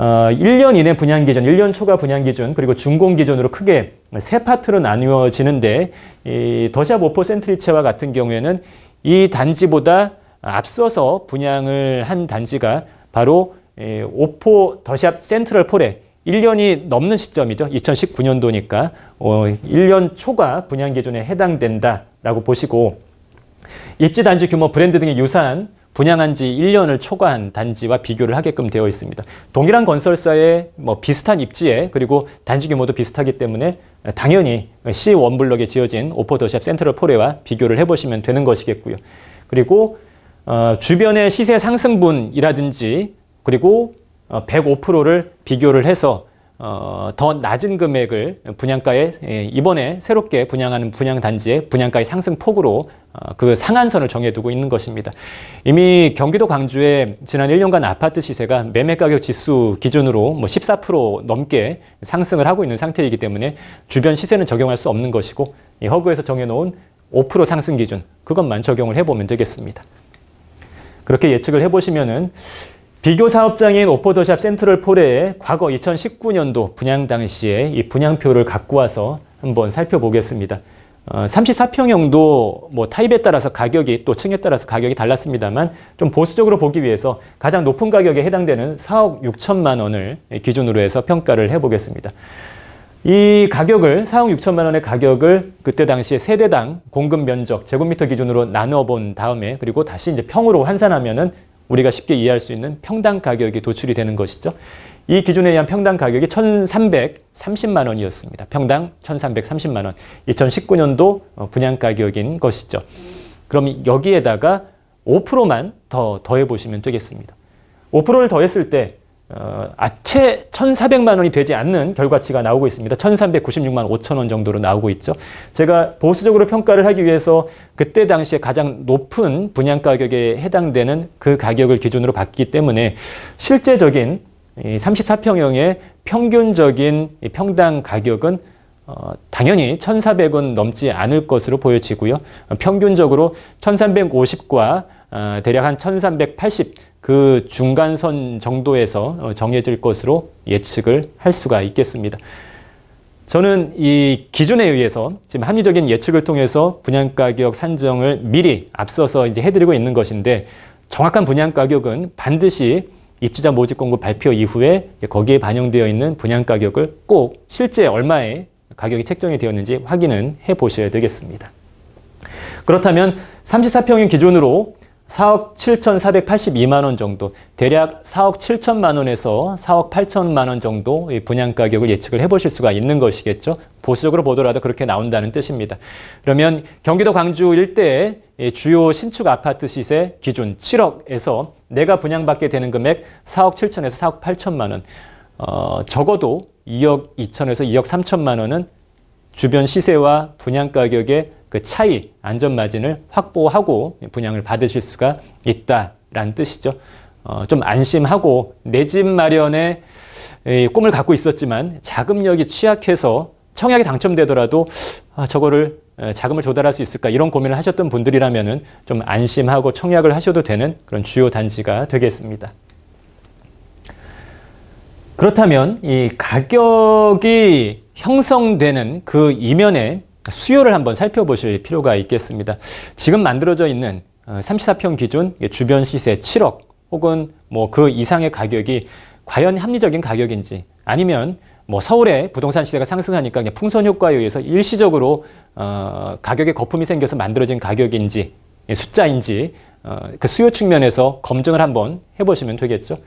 어, 1년 이내 분양 기준, 1년 초과 분양 기준, 그리고 준공 기준으로 크게 세 파트로 나누어지는데 이 더샵 오퍼 센트리체와 같은 경우에는 이 단지보다 앞서서 분양을 한 단지가 바로 예, 오포 더샵 센트럴 폴에 1년이 넘는 시점이죠. 2019년도니까 어, 1년 초과 분양 기준에 해당된다라고 보시고 입지 단지 규모 브랜드 등의 유사한 분양한 지 1년을 초과한 단지와 비교를 하게끔 되어 있습니다. 동일한 건설사의 뭐 비슷한 입지에 그리고 단지 규모도 비슷하기 때문에 당연히 C1 블럭에 지어진 오퍼더샵 센트럴 포레와 비교를 해보시면 되는 것이겠고요. 그리고 어, 주변의 시세 상승분이라든지 그리고 105%를 어, 비교를 해서 어, 더 낮은 금액을 분양가에 예, 이번에 새롭게 분양하는 분양단지의 분양가의 상승폭으로 어, 그 상한선을 정해두고 있는 것입니다. 이미 경기도 광주의 지난 1년간 아파트 시세가 매매가격 지수 기준으로 뭐 14% 넘게 상승을 하고 있는 상태이기 때문에 주변 시세는 적용할 수 없는 것이고 허그에서 정해놓은 5% 상승 기준 그것만 적용을 해보면 되겠습니다. 그렇게 예측을 해보시면은 비교 사업장인 오퍼더샵 센트럴 포레의 과거 2019년도 분양 당시에 이 분양표를 갖고 와서 한번 살펴보겠습니다. 34평형도 어, 뭐 타입에 따라서 가격이 또 층에 따라서 가격이 달랐습니다만 좀 보수적으로 보기 위해서 가장 높은 가격에 해당되는 4억 6천만 원을 기준으로 해서 평가를 해보겠습니다. 이 가격을 4억 6천만 원의 가격을 그때 당시에 세대당 공급 면적 제곱미터 기준으로 나눠 본 다음에 그리고 다시 이제 평으로 환산하면은 우리가 쉽게 이해할 수 있는 평당 가격이 도출이 되는 것이죠. 이 기준에 의한 평당 가격이 1,330만 원이었습니다. 평당 1,330만 원. 2019년도 어, 분양 가격인 것이죠. 그럼 여기에다가 5%만 더 더해 보시면 되겠습니다. 5%를 더했을 때 어, 아체 1,400만 원이 되지 않는 결과치가 나오고 있습니다. 1,396만 5천 원 정도로 나오고 있죠. 제가 보수적으로 평가를 하기 위해서 그때 당시에 가장 높은 분양 가격에 해당되는 그 가격을 기준으로 봤기 때문에 실제적인 34평형의 평균적인 평당 가격은 어, 당연히 1,400원 넘지 않을 것으로 보여지고요. 평균적으로 1,350과 어, 대략 한1,380 그 중간선 정도에서 어, 정해질 것으로 예측을 할 수가 있겠습니다. 저는 이 기준에 의해서 지금 합리적인 예측을 통해서 분양 가격 산정을 미리 앞서서 이제 해드리고 있는 것인데 정확한 분양 가격은 반드시 입주자 모집 공고 발표 이후에 거기에 반영되어 있는 분양 가격을 꼭 실제 얼마에 가격이 책정이 되었는지 확인은 해 보셔야 되겠습니다. 그렇다면 34평인 기준으로 4억 7,482만 원 정도, 대략 4억 7천만 원에서 4억 8천만 원 정도 분양 가격을 예측을 해보실 수가 있는 것이겠죠. 보수적으로 보더라도 그렇게 나온다는 뜻입니다. 그러면 경기도 광주 일대의 주요 신축 아파트 시세 기준 7억에서 내가 분양받게 되는 금액 4억 7천에서 4억 8천만 원, 어, 적어도 2억 2천에서 2억 3천만 원은 주변 시세와 분양 가격에 그 차이, 안전 마진을 확보하고 분양을 받으실 수가 있다라는 뜻이죠. 어, 좀 안심하고 내 집 마련에 꿈을 갖고 있었지만 자금력이 취약해서 청약이 당첨되더라도 아, 저거를 자금을 조달할 수 있을까 이런 고민을 하셨던 분들이라면 좀 안심하고 청약을 하셔도 되는 그런 주요 단지가 되겠습니다. 그렇다면 이 가격이 형성되는 그 이면에 그러니까 수요를 한번 살펴보실 필요가 있겠습니다. 지금 만들어져 있는 34평 어, 기준 주변 시세 7억 혹은 뭐 그 이상의 가격이 과연 합리적인 가격인지 아니면 뭐 서울의 부동산 시세가 상승하니까 그냥 풍선 효과에 의해서 일시적으로 어, 가격에 거품이 생겨서 만들어진 가격인지 예, 숫자인지 어, 그 수요 측면에서 검증을 한번 해보시면 되겠죠.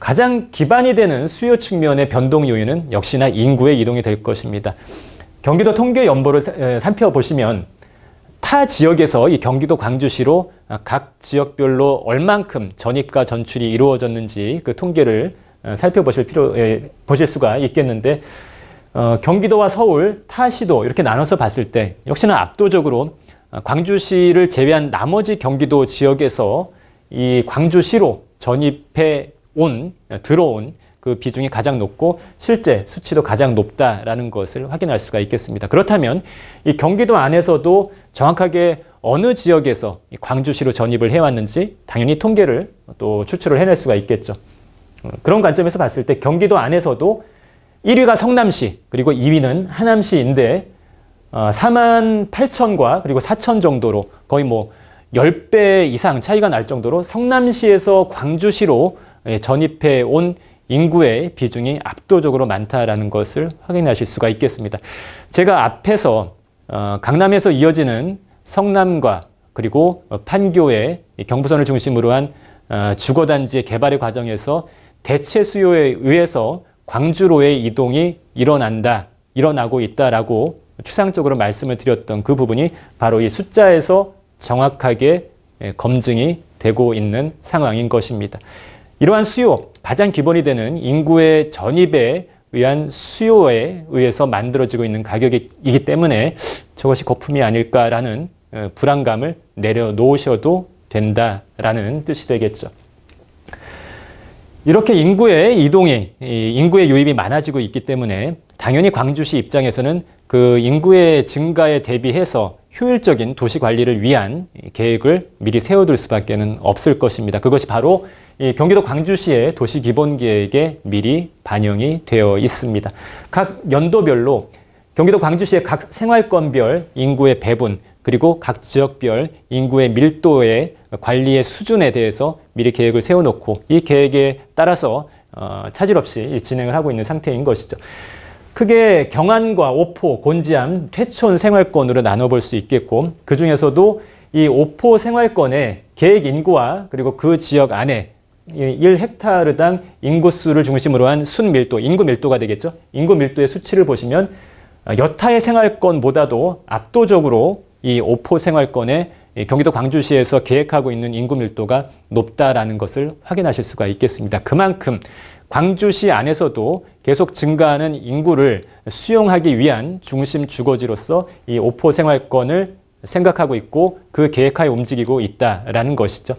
가장 기반이 되는 수요 측면의 변동 요인은 역시나 인구의 이동이 될 것입니다. 경기도 통계 연보를 살펴보시면 타 지역에서 이 경기도 광주시로 각 지역별로 얼만큼 전입과 전출이 이루어졌는지 그 통계를 어, 살펴보실 필요 보실 수가 있겠는데 어, 경기도와 서울, 타시도 이렇게 나눠서 봤을 때 역시나 압도적으로 어, 광주시를 제외한 나머지 경기도 지역에서 이 광주시로 전입해 온 어, 들어온 그 비중이 가장 높고 실제 수치도 가장 높다라는 것을 확인할 수가 있겠습니다. 그렇다면 이 경기도 안에서도 정확하게 어느 지역에서 광주시로 전입을 해왔는지 당연히 통계를 또 추출을 해낼 수가 있겠죠. 어, 그런 관점에서 봤을 때 경기도 안에서도 1위가 성남시 그리고 2위는 하남시인데 4만 어, 8천과 그리고 4천 정도로 거의 뭐 10배 이상 차이가 날 정도로 성남시에서 광주시로 예, 전입해 온 인구의 비중이 압도적으로 많다라는 것을 확인하실 수가 있겠습니다. 제가 앞에서 어, 강남에서 이어지는 성남과 그리고 판교의 경부선을 중심으로 한 어, 주거단지의 개발의 과정에서 대체 수요에 의해서 광주로의 이동이 일어난다, 일어나고 있다라고 추상적으로 말씀을 드렸던 그 부분이 바로 이 숫자에서 정확하게 예, 검증이 되고 있는 상황인 것입니다. 이러한 수요, 가장 기본이 되는 인구의 전입에 의한 수요에 의해서 만들어지고 있는 가격이기 때문에 저것이 거품이 아닐까라는 어, 불안감을 내려놓으셔도 된다라는 뜻이 되겠죠. 이렇게 인구의 이동이, 인구의 유입이 많아지고 있기 때문에 당연히 광주시 입장에서는 그 인구의 증가에 대비해서 효율적인 도시 관리를 위한 계획을 미리 세워둘 수밖에는 없을 것입니다. 그것이 바로 경기도 광주시의 도시 기본 계획에 미리 반영이 되어 있습니다. 각 연도별로 경기도 광주시의 각 생활권별 인구의 배분 그리고 각 지역별 인구의 밀도의 관리의 수준에 대해서 미리 계획을 세워놓고 이 계획에 따라서 어, 차질 없이 진행을 하고 있는 상태인 것이죠. 크게 경안과 오포, 곤지암, 퇴촌 생활권으로 나눠볼 수 있겠고 그 중에서도 이 오포 생활권의 계획 인구와 그리고 그 지역 안에 1헥타르당 인구수를 중심으로 한 순밀도, 인구 밀도가 되겠죠. 인구 밀도의 수치를 보시면 어, 여타의 생활권보다도 압도적으로 이 오포 생활권의 경기도 광주시에서 계획하고 있는 인구 밀도가 높다라는 것을 확인하실 수가 있겠습니다. 그만큼 광주시 안에서도 계속 증가하는 인구를 수용하기 위한 중심 주거지로서 이 오포 생활권을 생각하고 있고 그 계획하에 움직이고 있다라는 것이죠.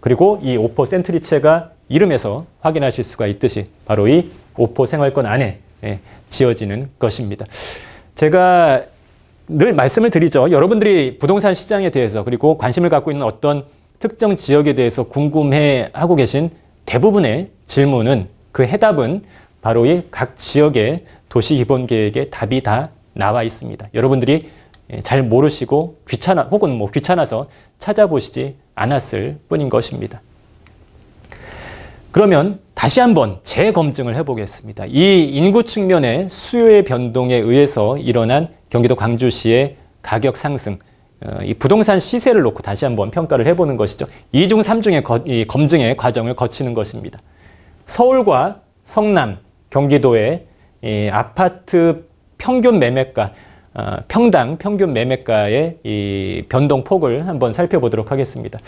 그리고 이 오포 센트리체가 이름에서 확인하실 수가 있듯이 바로 이 오포 생활권 안에 예, 지어지는 것입니다. 제가 늘 말씀을 드리죠. 여러분들이 부동산 시장에 대해서 그리고 관심을 갖고 있는 어떤 특정 지역에 대해서 궁금해 하고 계신 대부분의 질문은 그 해답은 바로 이 각 지역의 도시 기본 계획의 답이 다 나와 있습니다. 여러분들이 예, 잘 모르시고 귀찮아 혹은 뭐 귀찮아서 찾아보시지 않았을 뿐인 것입니다. 그러면 다시 한번 재검증을 해보겠습니다. 이 인구 측면의 수요의 변동에 의해서 일어난 경기도 광주시의 가격 상승, 어, 이 부동산 시세를 놓고 다시 한번 평가를 해보는 것이죠. 이중삼중의 검증의 과정을 거치는 것입니다. 서울과 성남, 경기도의 이 아파트 평균 매매가 어, 평당 평균 매매가의 이 변동폭을 한번 살펴보도록 하겠습니다.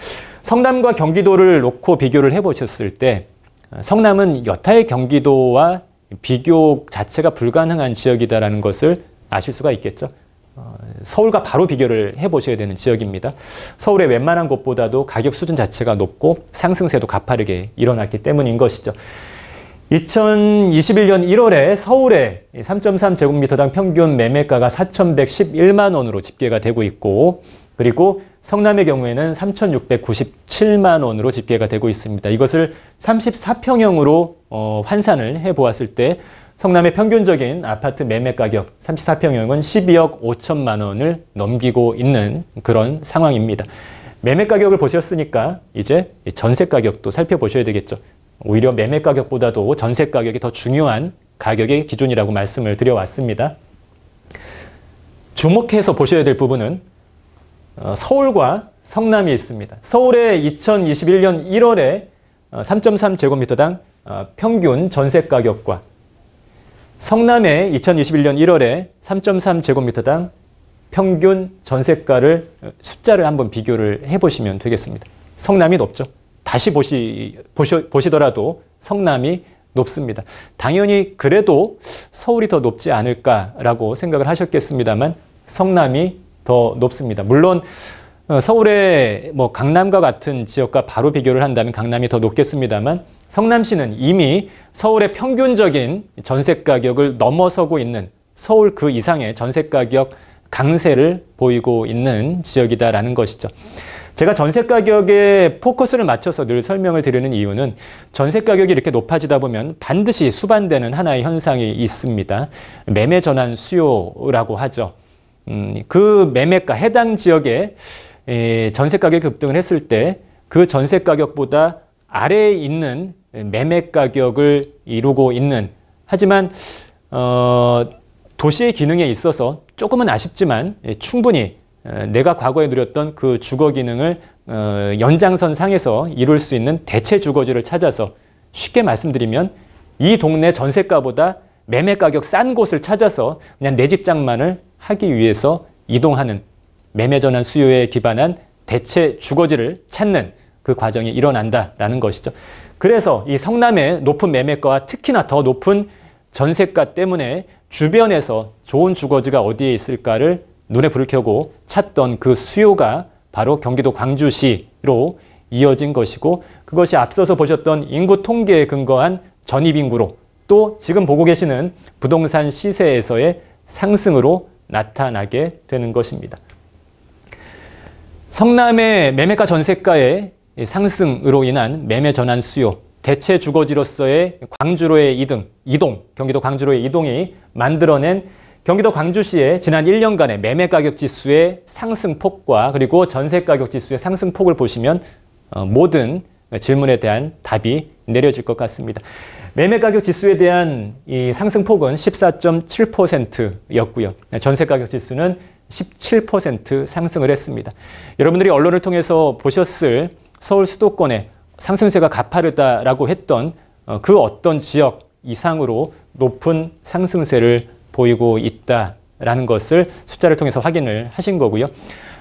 성남과 경기도를 놓고 비교를 해보셨을 때 어, 성남은 여타의 경기도와 비교 자체가 불가능한 지역이다라는 것을 아실 수가 있겠죠. 어, 서울과 바로 비교를 해보셔야 되는 지역입니다. 서울의 웬만한 곳보다도 가격 수준 자체가 높고 상승세도 가파르게 일어났기 때문인 것이죠. 2021년 1월에 서울의 3.3제곱미터당 평균 매매가가 4,111만 원으로 집계가 되고 있고 그리고 성남의 경우에는 3,697만 원으로 집계가 되고 있습니다. 이것을 34평형으로 어, 환산을 해보았을 때 성남의 평균적인 아파트 매매 가격 34평형은 12억 5천만 원을 넘기고 있는 그런 상황입니다. 매매 가격을 보셨으니까 이제 전세 가격도 살펴보셔야 되겠죠. 오히려 매매 가격보다도 전세 가격이 더 중요한 가격의 기준이라고 말씀을 드려왔습니다. 주목해서 보셔야 될 부분은 어, 서울과 성남이 있습니다. 서울의 2021년 1월에 3.3제곱미터당 어, 어, 평균 전세 가격과 성남에 2021년 1월에 3.3제곱미터당 평균 전세가를 어, 숫자를 한번 비교를 해보시면 되겠습니다. 성남이 높죠. 다시 보시, 보시, 보시더라도 성남이 높습니다. 당연히 그래도 서울이 더 높지 않을까라고 생각을 하셨겠습니다만 성남이 더 높습니다. 물론 어, 서울의 뭐 강남과 같은 지역과 바로 비교를 한다면 강남이 더 높겠습니다만 성남시는 이미 서울의 평균적인 전세 가격을 넘어서고 있는 서울 그 이상의 전세 가격 강세를 보이고 있는 지역이다라는 것이죠. 제가 전세 가격에 포커스를 맞춰서 늘 설명을 드리는 이유는 전세 가격이 이렇게 높아지다 보면 반드시 수반되는 하나의 현상이 있습니다. 매매 전환 수요라고 하죠. 음, 그 매매가 해당 지역에 예, 전세 가격 급등을 했을 때 그 전세 가격보다 아래에 있는 매매 가격을 이루고 있는 하지만 어, 도시의 기능에 있어서 조금은 아쉽지만 예, 충분히 어, 내가 과거에 누렸던 그 주거 기능을 어, 연장선 상에서 이룰 수 있는 대체 주거지를 찾아서 쉽게 말씀드리면 이 동네 전세가보다 매매 가격 싼 곳을 찾아서 그냥 내 집장만을 하기 위해서 이동하는 매매 전환 수요에 기반한 대체 주거지를 찾는 그 과정이 일어난다라는 것이죠. 그래서 이 성남의 높은 매매가와 특히나 더 높은 전세가 때문에 주변에서 좋은 주거지가 어디에 있을까를 눈에 불을 켜고 찾던 그 수요가 바로 경기도 광주시로 이어진 것이고 그것이 앞서서 보셨던 인구 통계에 근거한 전입인구로 또 지금 보고 계시는 부동산 시세에서의 상승으로 나타나게 되는 것입니다. 성남의 매매가 전세가의 상승으로 인한 매매 전환 수요, 대체 주거지로서의 광주로의 이등, 이동, 경기도 광주로의 이동이 만들어낸 경기도 광주시의 지난 1년간의 매매 가격 지수의 상승폭과 그리고 전세 가격 지수의 상승폭을 보시면 어, 모든 질문에 대한 답이 내려질 것 같습니다. 매매 가격 지수에 대한 이 상승폭은 14.7%였고요. 전세 가격 지수는 17% 상승을 했습니다. 여러분들이 언론을 통해서 보셨을 서울 수도권의 상승세가 가파르다라고 했던 어, 그 어떤 지역 이상으로 높은 상승세를 보이고 있다라는 것을 숫자를 통해서 확인을 하신 거고요.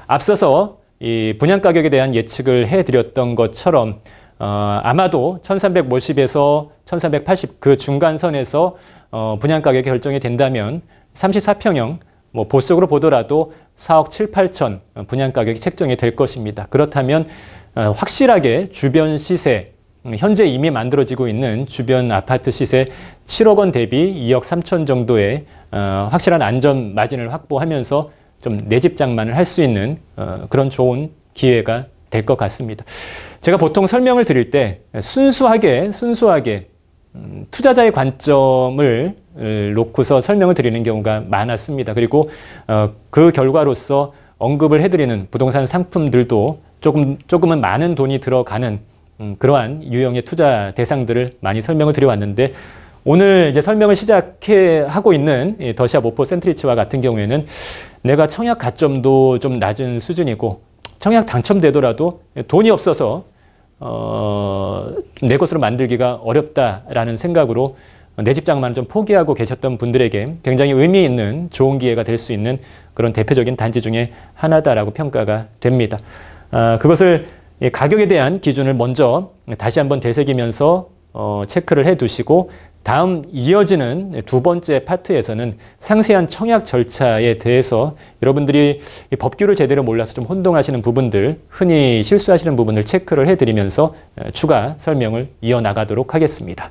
앞서서 이 분양 가격에 대한 예측을 해드렸던 것처럼 어, 아마도 1350에서 1380 그 중간선에서 어, 분양 가격이 결정이 된다면 34평형 뭐 보수적으로 보더라도 4억 7, 8천 분양 가격이 책정이 될 것입니다. 그렇다면 어, 확실하게 주변 시세, 음, 현재 이미 만들어지고 있는 주변 아파트 시세 7억 원 대비 2억 3천 정도의 어, 확실한 안전 마진을 확보하면서 좀 내 집 장만을 할 수 있는 어, 그런 좋은 기회가 될 것 같습니다. 제가 보통 설명을 드릴 때 순수하게 순수하게 음, 투자자의 관점을 놓고서 설명을 드리는 경우가 많았습니다. 그리고 어, 그 결과로서 언급을 해드리는 부동산 상품들도 조금, 조금은 많은 돈이 들어가는 음, 그러한 유형의 투자 대상들을 많이 설명을 드려왔는데 오늘 이제 설명을 시작해 하고 있는 더시 모포 센트리치와 같은 경우에는 내가 청약 가점도 좀 낮은 수준이고 청약 당첨되더라도 돈이 없어서 어, 내 것으로 만들기가 어렵다라는 생각으로 내 집장만을 좀 포기하고 계셨던 분들에게 굉장히 의미 있는 좋은 기회가 될 수 있는 그런 대표적인 단지 중에 하나다라고 평가가 됩니다. 아, 그것을 가격에 대한 기준을 먼저 다시 한번 되새기면서 어, 체크를 해 두시고 다음 이어지는 두 번째 파트에서는 상세한 청약 절차에 대해서 여러분들이 법규를 제대로 몰라서 좀 혼동하시는 부분들, 흔히 실수하시는 부분을 체크를 해드리면서 추가 설명을 이어나가도록 하겠습니다.